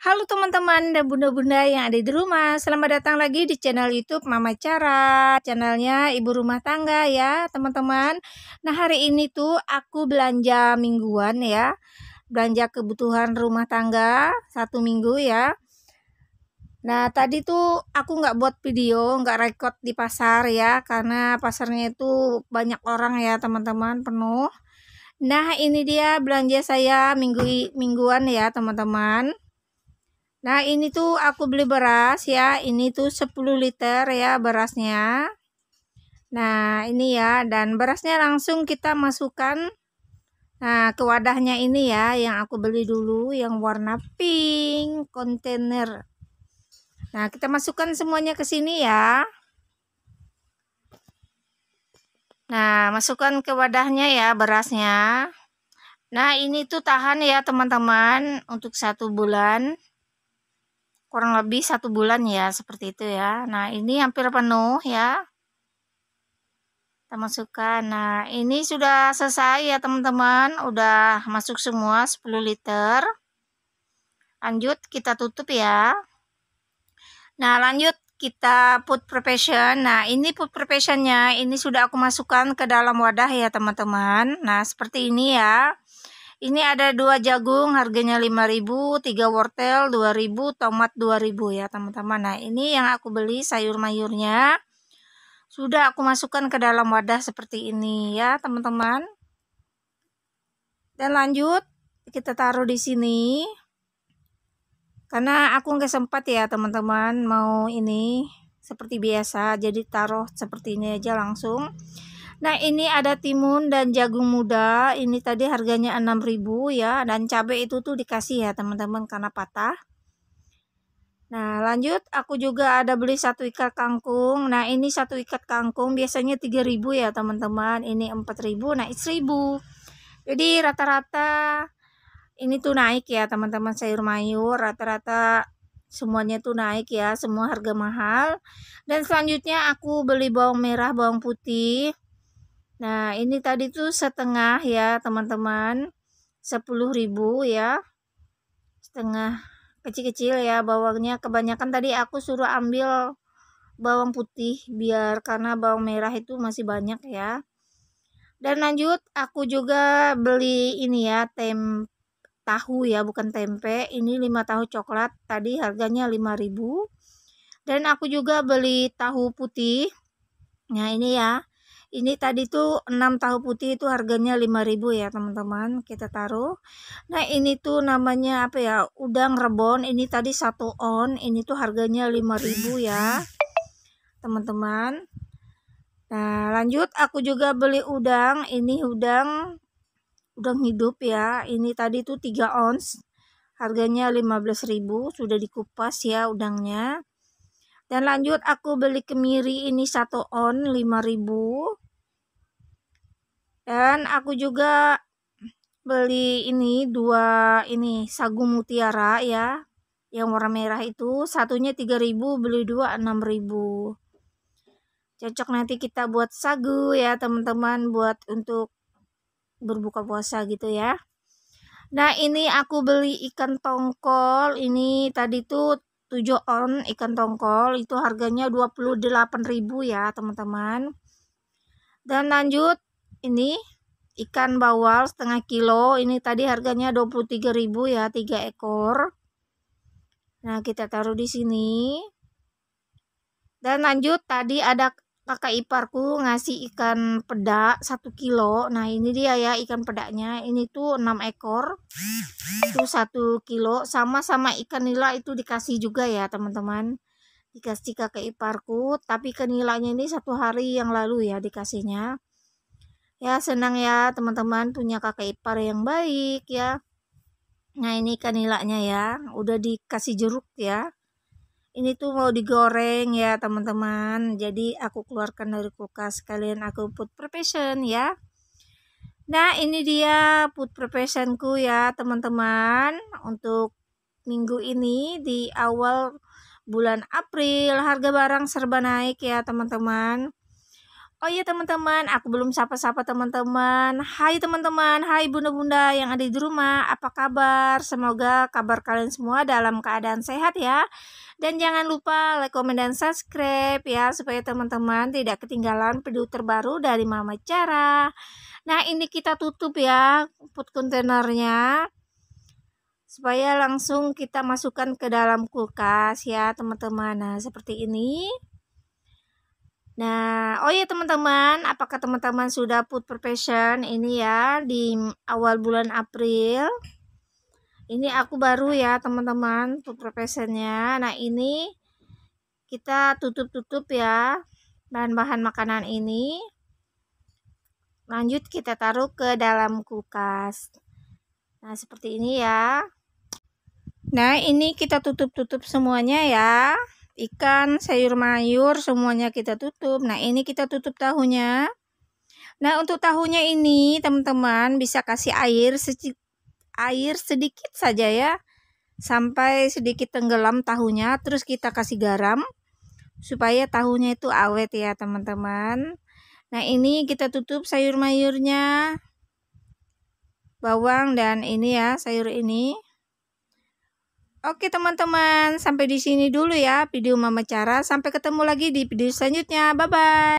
Halo teman-teman dan bunda-bunda yang ada di rumah Selamat datang lagi di channel youtube Mama Cara Channelnya ibu rumah tangga ya teman-teman Nah hari ini tuh aku belanja mingguan ya Belanja kebutuhan rumah tangga satu minggu ya Nah tadi tuh aku gak buat video gak record di pasar ya Karena pasarnya itu banyak orang ya teman-teman penuh Nah ini dia belanja saya minggu mingguan ya teman-teman Nah, ini tuh aku beli beras ya. Ini tuh 10 liter ya berasnya. Nah, ini ya dan berasnya langsung kita masukkan nah ke wadahnya ini ya yang aku beli dulu yang warna pink kontainer. Nah, kita masukkan semuanya ke sini ya. Nah, masukkan ke wadahnya ya berasnya. Nah, ini tuh tahan ya teman-teman untuk satu bulan kurang lebih satu bulan ya seperti itu ya nah ini hampir penuh ya kita masukkan nah ini sudah selesai ya teman-teman udah masuk semua 10 liter lanjut kita tutup ya nah lanjut kita put profession. nah ini put professionnya ini sudah aku masukkan ke dalam wadah ya teman-teman nah seperti ini ya ini ada dua jagung harganya 5000, 3 wortel 2000, tomat 2000 ya teman-teman. Nah, ini yang aku beli sayur-mayurnya. Sudah aku masukkan ke dalam wadah seperti ini ya teman-teman. Dan lanjut kita taruh di sini. Karena aku nggak sempat ya teman-teman mau ini seperti biasa jadi taruh seperti ini aja langsung. Nah, ini ada timun dan jagung muda. Ini tadi harganya 6.000 ya dan cabai itu tuh dikasih ya, teman-teman karena patah. Nah, lanjut aku juga ada beli satu ikat kangkung. Nah, ini satu ikat kangkung biasanya 3.000 ya, teman-teman. Ini 4.000, nah 1.000. Jadi rata-rata ini tuh naik ya, teman-teman sayur mayur rata-rata semuanya tuh naik ya, semua harga mahal. Dan selanjutnya aku beli bawang merah, bawang putih. Nah, ini tadi tuh setengah ya, teman-teman. 10.000 ya. Setengah kecil-kecil ya bawangnya. Kebanyakan tadi aku suruh ambil bawang putih biar karena bawang merah itu masih banyak ya. Dan lanjut aku juga beli ini ya, tem tahu ya, bukan tempe. Ini 5 tahu coklat, tadi harganya 5.000. Dan aku juga beli tahu putih. Nah, ini ya ini tadi tuh 6 tahu putih itu harganya 5000 ya teman-teman kita taruh nah ini tuh namanya apa ya udang rebon ini tadi satu on ini tuh harganya 5000 ya teman-teman nah lanjut aku juga beli udang ini udang udang hidup ya ini tadi tuh 3 ons harganya 15000 sudah dikupas ya udangnya dan lanjut aku beli kemiri ini satu on 5000 dan aku juga beli ini dua ini sagu mutiara ya yang warna merah itu satunya 3000 beli dua 6000 cocok nanti kita buat sagu ya teman-teman buat untuk berbuka puasa gitu ya nah ini aku beli ikan tongkol ini tadi tuh 7 on ikan tongkol itu harganya 28.000 ya teman-teman dan lanjut ini ikan bawal setengah kilo. Ini tadi harganya 23.000 ya, 3 ekor. Nah, kita taruh di sini. Dan lanjut tadi ada kakak iparku ngasih ikan pedak 1 kilo. Nah, ini dia ya ikan pedaknya. Ini tuh 6 ekor. Itu 1 kilo. Sama-sama ikan nila itu dikasih juga ya, teman-teman. Dikasih kakak iparku, tapi kenilanya ini satu hari yang lalu ya dikasihnya. Ya senang ya teman-teman punya kakek ipar yang baik ya. Nah ini kanilanya ya, udah dikasih jeruk ya. Ini tuh mau digoreng ya teman-teman. Jadi aku keluarkan dari kulkas kalian aku put preparation ya. Nah ini dia put preparationku ya teman-teman untuk minggu ini di awal bulan April harga barang serba naik ya teman-teman Oh iya teman-teman, aku belum sapa-sapa teman-teman. Hai teman-teman, hai bunda-bunda yang ada di rumah, apa kabar? Semoga kabar kalian semua dalam keadaan sehat ya. Dan jangan lupa like, komen, dan subscribe ya, supaya teman-teman tidak ketinggalan video terbaru dari Mama Cara. Nah ini kita tutup ya put kontainernya supaya langsung kita masukkan ke dalam kulkas ya teman-teman. Nah seperti ini. Nah, oh ya teman-teman, apakah teman-teman sudah put perfection ini ya di awal bulan April? Ini aku baru ya teman-teman put perfectionnya. Nah ini kita tutup-tutup ya bahan-bahan makanan ini. Lanjut kita taruh ke dalam kulkas. Nah seperti ini ya. Nah ini kita tutup-tutup semuanya ya ikan, sayur mayur, semuanya kita tutup. Nah, ini kita tutup tahunya. Nah, untuk tahunya ini, teman-teman bisa kasih air sedikit air sedikit saja ya. Sampai sedikit tenggelam tahunya, terus kita kasih garam supaya tahunya itu awet ya, teman-teman. Nah, ini kita tutup sayur mayurnya. Bawang dan ini ya, sayur ini. Oke teman-teman, sampai di sini dulu ya video Mama Cara. Sampai ketemu lagi di video selanjutnya. Bye-bye.